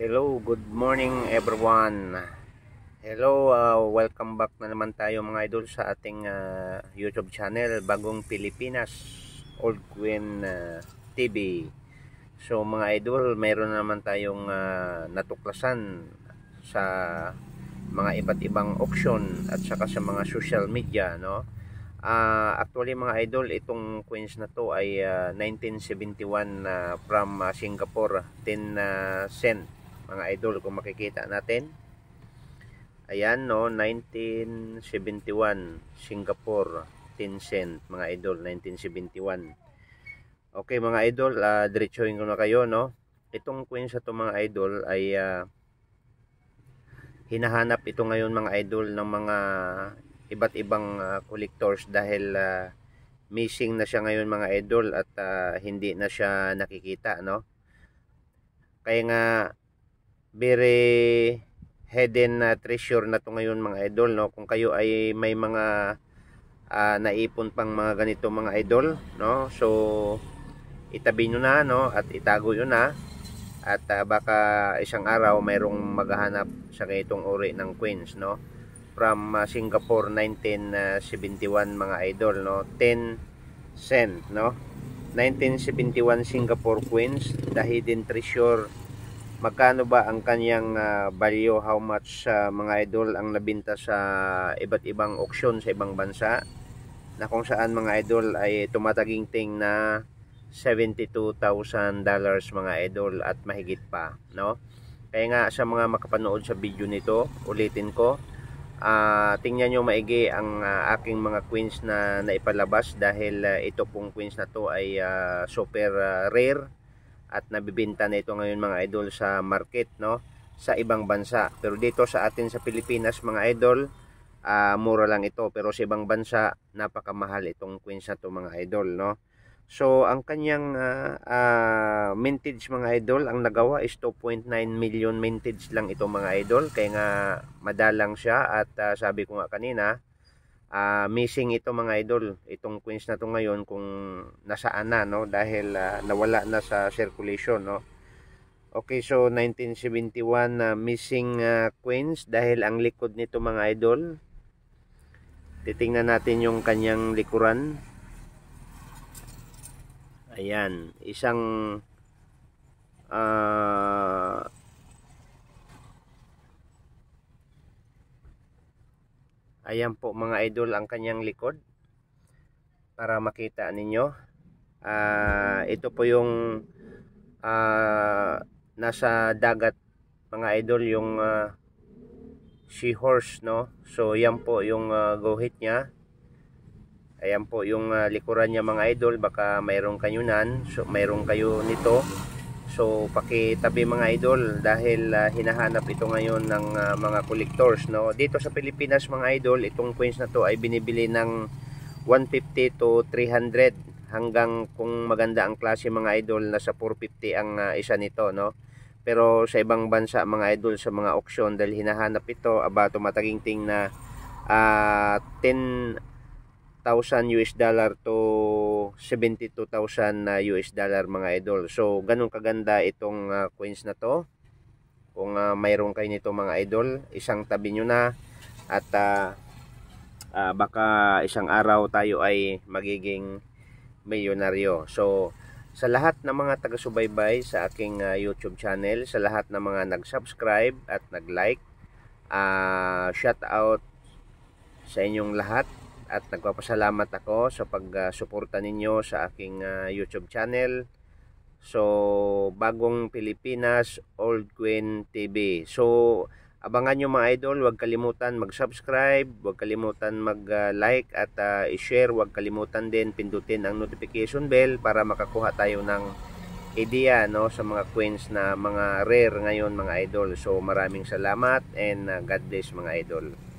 Hello, good morning everyone. Hello, uh, welcome back na naman tayo mga idol sa ating uh, YouTube channel Bagong Pilipinas Old Queen uh, TV. So mga idol, mayroon naman tayong uh, natuklasan sa mga iba't ibang auction at saka sa mga social media, no? Uh, actually mga idol, itong queens na to ay uh, 1971 uh, from uh, Singapore, 10 uh, cent mga idol kung makikita natin ayan no 1971 Singapore Tencent mga idol 1971 okay mga idol uh, diretsuhin ko na kayo no itong coins sa mga idol ay uh, hinahanap ito ngayon mga idol ng mga iba't ibang uh, collectors dahil uh, missing na siya ngayon mga idol at uh, hindi na siya nakikita no kaya nga very hidden na uh, treasure na to ngayon mga idol no kung kayo ay may mga uh, naipon pang mga ganito mga idol no so itabi nyo na no at itago yun na at uh, baka isang araw mayroong maghahanap sa ganitong uri ng queens no from uh, Singapore 1971 mga idol no 10 cent no 1971 Singapore Queens the hidden treasure magkano ba ang kanyang uh, value, how much uh, mga idol ang nabinta sa iba't ibang auction sa ibang bansa na kung saan mga idol ay tumataginting na $72,000 mga idol at mahigit pa no? kaya nga sa mga makapanood sa video nito ulitin ko uh, tingnan nyo maigi ang uh, aking mga queens na naipalabas dahil uh, ito pong queens na to ay uh, super uh, rare at nabibenta na ito ngayon mga idol sa market no sa ibang bansa pero dito sa atin sa Pilipinas mga idol uh, mura lang ito pero sa ibang bansa napakamahal itong queens na to mga idol no so ang kanyang uh, uh, mintage mga idol ang nagawa is 2.9 million mintage lang ito mga idol kaya nga madalang siya at uh, sabi ko nga kanina uh, missing ito mga idol itong queens na to ngayon kung nasaan na no dahil uh, nawala na sa circulation no okay so 1971 na uh, missing uh, queens dahil ang likod nito mga idol titingnan natin yung kanyang likuran ayan isang Ayan po mga idol ang kanyang likod para makita ninyo. Uh, ito po yung uh, nasa dagat mga idol yung uh, seahorse no. So yan po yung uh, guhit niya. Ayan po yung uh, likuran niya mga idol baka mayroong kanyunan. So mayroon kayo nito. So pakitabi mga idol dahil uh, hinahanap ito ngayon ng uh, mga collectors no. Dito sa Pilipinas mga idol, itong coins na to ay binibili ng 150 to 300 hanggang kung maganda ang klase mga idol na sa 450 ang uh, isa nito no. Pero sa ibang bansa mga idol sa mga auction dahil hinahanap ito aba ting na uh, 10,000 US dollar to 72,000 na US dollar mga idol. So ganun kaganda itong uh, coins na to. Kung uh, mayroon kayo nito mga idol, isang tabi nyo na at uh, uh, baka isang araw tayo ay magiging milyonaryo. So sa lahat ng mga taga-subaybay sa aking uh, YouTube channel, sa lahat ng mga nag-subscribe at nag-like, uh, shout out sa inyong lahat at nagpapasalamat ako sa pagsuporta ninyo sa aking uh, YouTube channel. So, Bagong Pilipinas Old Queen TV. So, abangan nyo mga idol, huwag kalimutan mag-subscribe, huwag kalimutan mag-like at uh, i-share, huwag kalimutan din pindutin ang notification bell para makakuha tayo ng idea no sa mga queens na mga rare ngayon mga idol. So maraming salamat and uh, God bless mga idol.